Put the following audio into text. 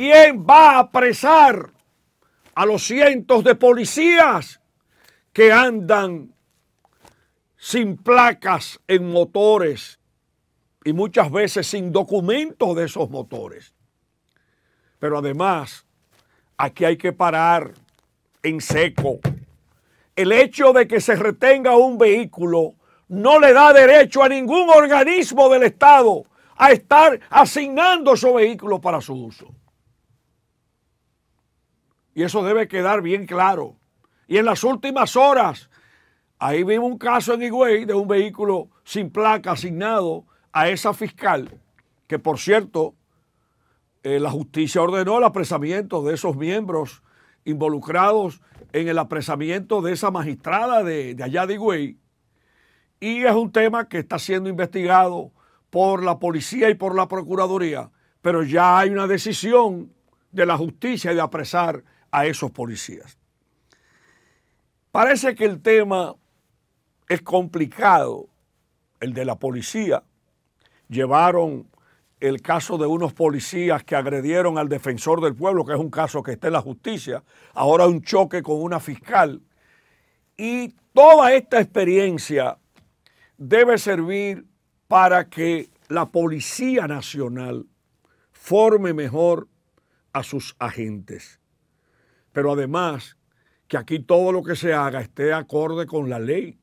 ¿Quién va a apresar a los cientos de policías que andan sin placas en motores y muchas veces sin documentos de esos motores? Pero además, aquí hay que parar en seco. El hecho de que se retenga un vehículo no le da derecho a ningún organismo del Estado a estar asignando esos vehículos para su uso. Y eso debe quedar bien claro. Y en las últimas horas, ahí vimos un caso en Higüey de un vehículo sin placa asignado a esa fiscal, que por cierto, eh, la justicia ordenó el apresamiento de esos miembros involucrados en el apresamiento de esa magistrada de, de allá de Higüey. Y es un tema que está siendo investigado por la policía y por la procuraduría, pero ya hay una decisión de la justicia de apresar a esos policías. Parece que el tema es complicado, el de la policía. Llevaron el caso de unos policías que agredieron al defensor del pueblo, que es un caso que está en la justicia, ahora un choque con una fiscal. Y toda esta experiencia debe servir para que la Policía Nacional forme mejor a sus agentes pero además que aquí todo lo que se haga esté acorde con la ley.